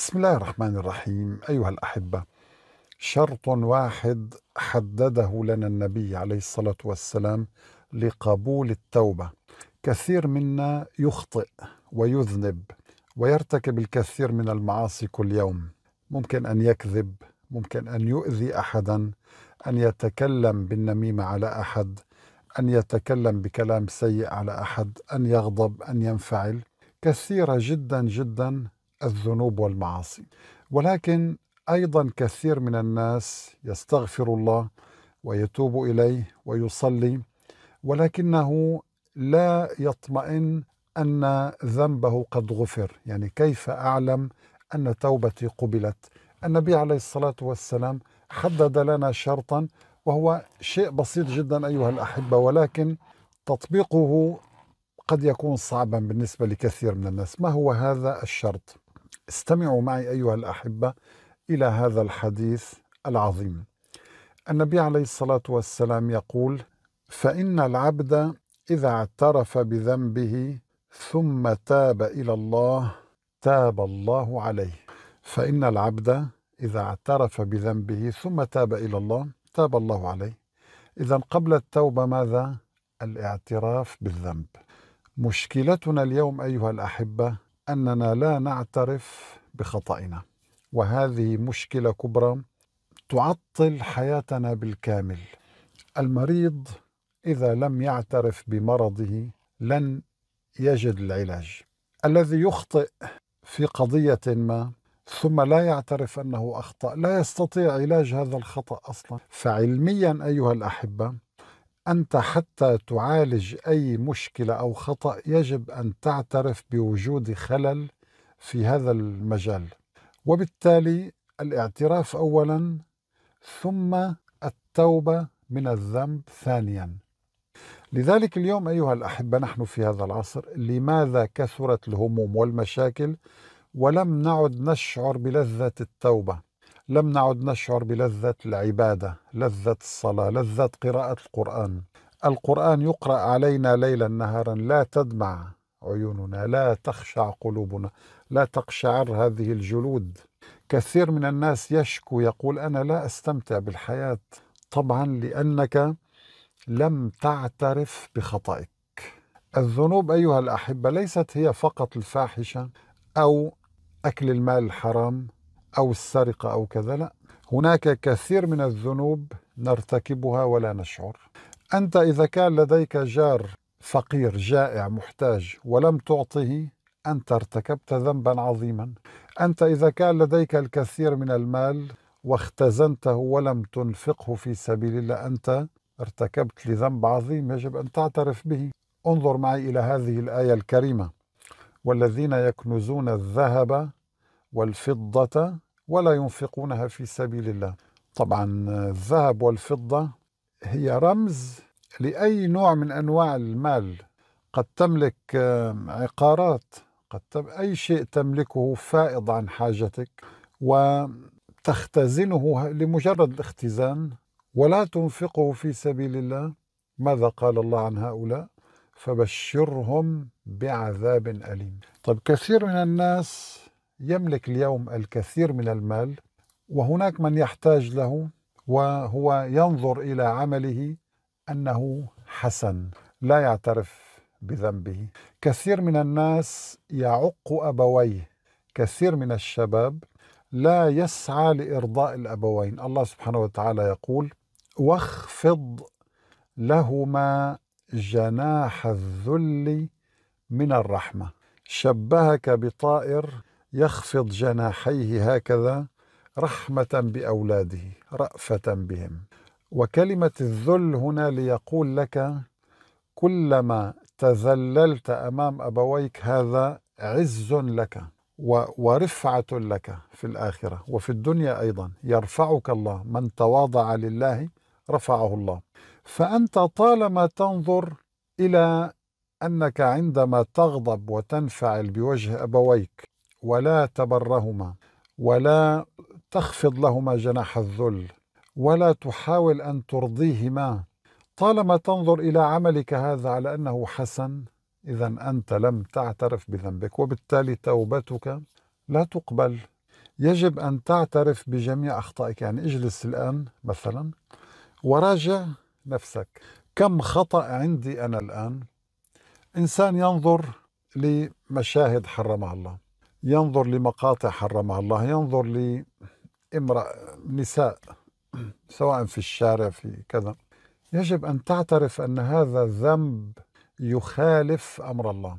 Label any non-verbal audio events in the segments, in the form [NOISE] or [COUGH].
بسم الله الرحمن الرحيم أيها الأحبة شرط واحد حدده لنا النبي عليه الصلاة والسلام لقبول التوبة كثير منا يخطئ ويذنب ويرتكب الكثير من المعاصي كل يوم ممكن أن يكذب ممكن أن يؤذي أحدا أن يتكلم بالنميمة على أحد أن يتكلم بكلام سيء على أحد أن يغضب أن ينفعل كثيرة جدا جدا الذنوب والمعاصي ولكن ايضا كثير من الناس يستغفر الله ويتوب اليه ويصلي ولكنه لا يطمئن ان ذنبه قد غفر يعني كيف اعلم ان توبتي قبلت النبي عليه الصلاه والسلام حدد لنا شرطا وهو شيء بسيط جدا ايها الاحبه ولكن تطبيقه قد يكون صعبا بالنسبه لكثير من الناس ما هو هذا الشرط استمعوا معي أيها الأحبة إلى هذا الحديث العظيم النبي عليه الصلاة والسلام يقول فإن العبد إذا اعترف بذنبه ثم تاب إلى الله تاب الله عليه فإن العبد إذا اعترف بذنبه ثم تاب إلى الله تاب الله عليه إذا قبل التوبة ماذا؟ الاعتراف بالذنب مشكلتنا اليوم أيها الأحبة اننا لا نعترف بخطأنا وهذه مشكله كبرى تعطل حياتنا بالكامل المريض اذا لم يعترف بمرضه لن يجد العلاج الذي يخطئ في قضيه ما ثم لا يعترف انه اخطا لا يستطيع علاج هذا الخطا اصلا فعلميا ايها الاحبه أنت حتى تعالج أي مشكلة أو خطأ يجب أن تعترف بوجود خلل في هذا المجال وبالتالي الاعتراف أولا ثم التوبة من الذنب ثانيا لذلك اليوم أيها الأحبة نحن في هذا العصر لماذا كثرت الهموم والمشاكل ولم نعد نشعر بلذة التوبة لم نعد نشعر بلذة العبادة لذة الصلاة لذة قراءة القرآن القرآن يقرأ علينا ليلا نهارا لا تدمع عيوننا لا تخشع قلوبنا لا تقشعر هذه الجلود كثير من الناس يشكو يقول أنا لا أستمتع بالحياة طبعا لأنك لم تعترف بخطئك الذنوب أيها الأحبة ليست هي فقط الفاحشة أو أكل المال الحرام أو السرقة أو كذا لا هناك كثير من الذنوب نرتكبها ولا نشعر أنت إذا كان لديك جار فقير جائع محتاج ولم تعطه أنت ارتكبت ذنبا عظيما أنت إذا كان لديك الكثير من المال واختزنته ولم تنفقه في سبيل الله أنت ارتكبت لذنب عظيم يجب أن تعترف به انظر معي إلى هذه الآية الكريمة والذين يكنزون الذهب والفضة ولا ينفقونها في سبيل الله طبعا الذهب والفضة هي رمز لأي نوع من أنواع المال قد تملك عقارات قد تب... أي شيء تملكه فائض عن حاجتك وتختزنه لمجرد الاختزان ولا تنفقه في سبيل الله ماذا قال الله عن هؤلاء فبشرهم بعذاب أليم طيب كثير من الناس يملك اليوم الكثير من المال وهناك من يحتاج له وهو ينظر الى عمله انه حسن لا يعترف بذنبه كثير من الناس يعق ابويه كثير من الشباب لا يسعى لارضاء الابوين الله سبحانه وتعالى يقول واخفض لهما جناح الذل من الرحمه شبهك بطائر يخفض جناحيه هكذا رحمة بأولاده رأفة بهم وكلمة الذل هنا ليقول لك كلما تذللت أمام أبويك هذا عز لك ورفعة لك في الآخرة وفي الدنيا أيضا يرفعك الله من تواضع لله رفعه الله فأنت طالما تنظر إلى أنك عندما تغضب وتنفعل بوجه أبويك ولا تبرهما ولا تخفض لهما جناح الذل ولا تحاول ان ترضيهما طالما تنظر الى عملك هذا على انه حسن اذا انت لم تعترف بذنبك وبالتالي توبتك لا تقبل يجب ان تعترف بجميع اخطائك يعني اجلس الان مثلا وراجع نفسك كم خطا عندي انا الان انسان ينظر لمشاهد حرمها الله ينظر لمقاطع حرمها الله ينظر لامرأة نساء سواء في الشارع في كذا يجب أن تعترف أن هذا ذنب يخالف أمر الله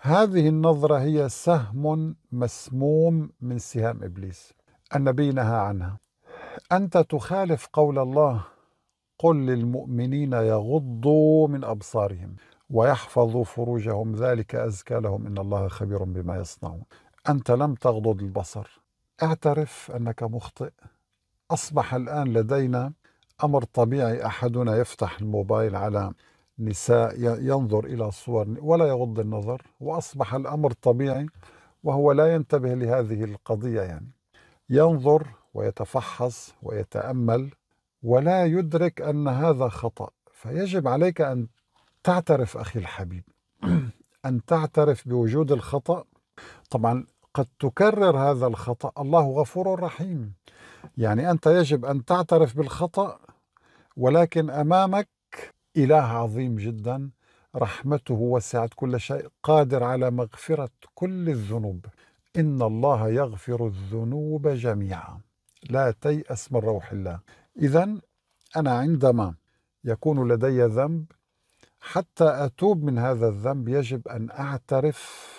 هذه النظرة هي سهم مسموم من سهام إبليس النبي نهى عنها أنت تخالف قول الله قل للمؤمنين يغضوا من أبصارهم ويحفظوا فروجهم ذلك أزكى لهم إن الله خبير بما يصنعون انت لم تغضض البصر اعترف انك مخطئ اصبح الان لدينا امر طبيعي احدنا يفتح الموبايل على نساء ينظر الى صور ولا يغض النظر واصبح الامر طبيعي وهو لا ينتبه لهذه القضيه يعني ينظر ويتفحص ويتامل ولا يدرك ان هذا خطا فيجب عليك ان تعترف اخي الحبيب [CLEARS THROAT] ان تعترف بوجود الخطا طبعا قد تكرر هذا الخطأ الله غفور رحيم يعني أنت يجب أن تعترف بالخطأ ولكن أمامك إله عظيم جدا رحمته وسعت كل شيء قادر على مغفرة كل الذنوب إن الله يغفر الذنوب جميعا لا تيأس من روح الله إذا أنا عندما يكون لدي ذنب حتى أتوب من هذا الذنب يجب أن أعترف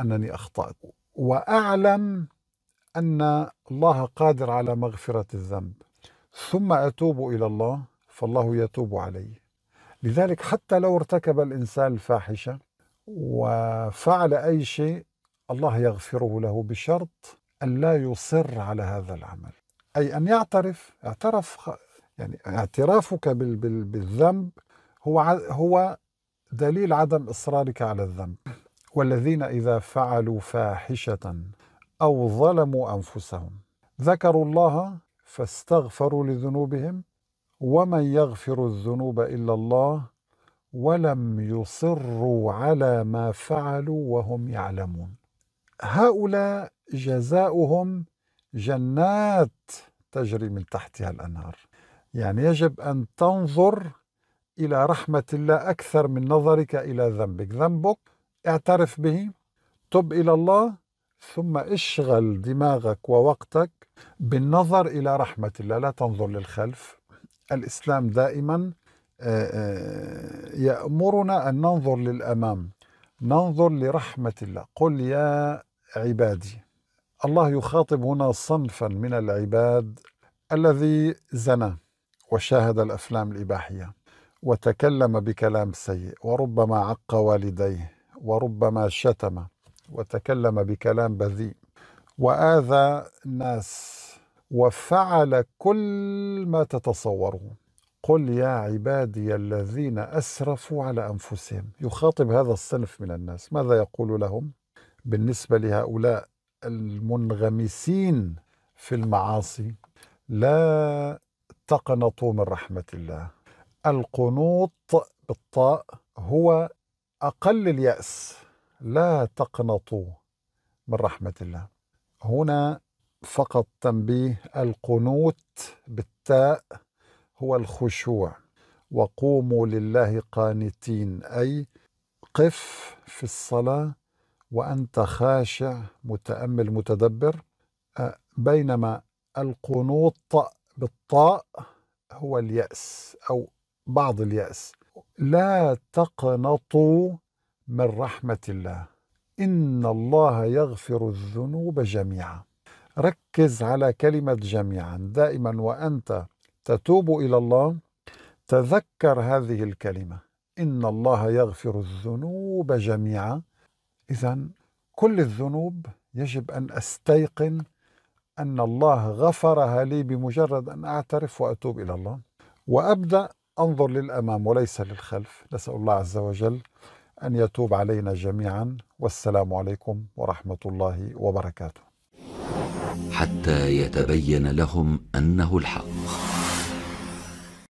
أنني أخطأت واعلم ان الله قادر على مغفره الذنب ثم اتوب الى الله فالله يتوب علي لذلك حتى لو ارتكب الانسان الفاحشه وفعل اي شيء الله يغفره له بشرط ان لا يصر على هذا العمل اي ان يعترف اعترف يعني اعترافك بالذنب هو هو دليل عدم اصرارك على الذنب والذين إذا فعلوا فاحشة أو ظلموا أنفسهم ذكروا الله فاستغفروا لذنوبهم ومن يغفر الذنوب إلا الله ولم يصروا على ما فعلوا وهم يعلمون هؤلاء جزاؤهم جنات تجري من تحتها الأنهار يعني يجب أن تنظر إلى رحمة الله أكثر من نظرك إلى ذنبك ذنبك اعترف به تب إلى الله ثم اشغل دماغك ووقتك بالنظر إلى رحمة الله لا تنظر للخلف الإسلام دائما آه، آه، يأمرنا أن ننظر للأمام ننظر لرحمة الله قل يا عبادي الله يخاطب هنا صنفا من العباد الذي زنى وشاهد الافلام الاباحيه وتكلم بكلام سيء وربما عق والديه وربما شتم وتكلم بكلام بذيء واذى الناس وفعل كل ما تتصوره قل يا عبادي الذين اسرفوا على انفسهم يخاطب هذا الصنف من الناس ماذا يقول لهم بالنسبه لهؤلاء المنغمسين في المعاصي لا تقنطوا من رحمه الله القنوط بالطاء هو أقل اليأس لا تقنطوا من رحمة الله هنا فقط تنبيه القنوت بالتاء هو الخشوع وقوموا لله قانتين أي قف في الصلاة وأنت خاشع متأمل متدبر بينما القنوط بالطاء هو اليأس أو بعض اليأس لا تقنطوا من رحمة الله إن الله يغفر الذنوب جميعا ركز على كلمة جميعا دائما وأنت تتوب إلى الله تذكر هذه الكلمة إن الله يغفر الذنوب جميعا إذا كل الذنوب يجب أن أستيقن أن الله غفرها لي بمجرد أن أعترف وأتوب إلى الله وأبدأ انظر للامام وليس للخلف نسال الله عز وجل ان يتوب علينا جميعا والسلام عليكم ورحمه الله وبركاته حتى يتبين لهم انه الحق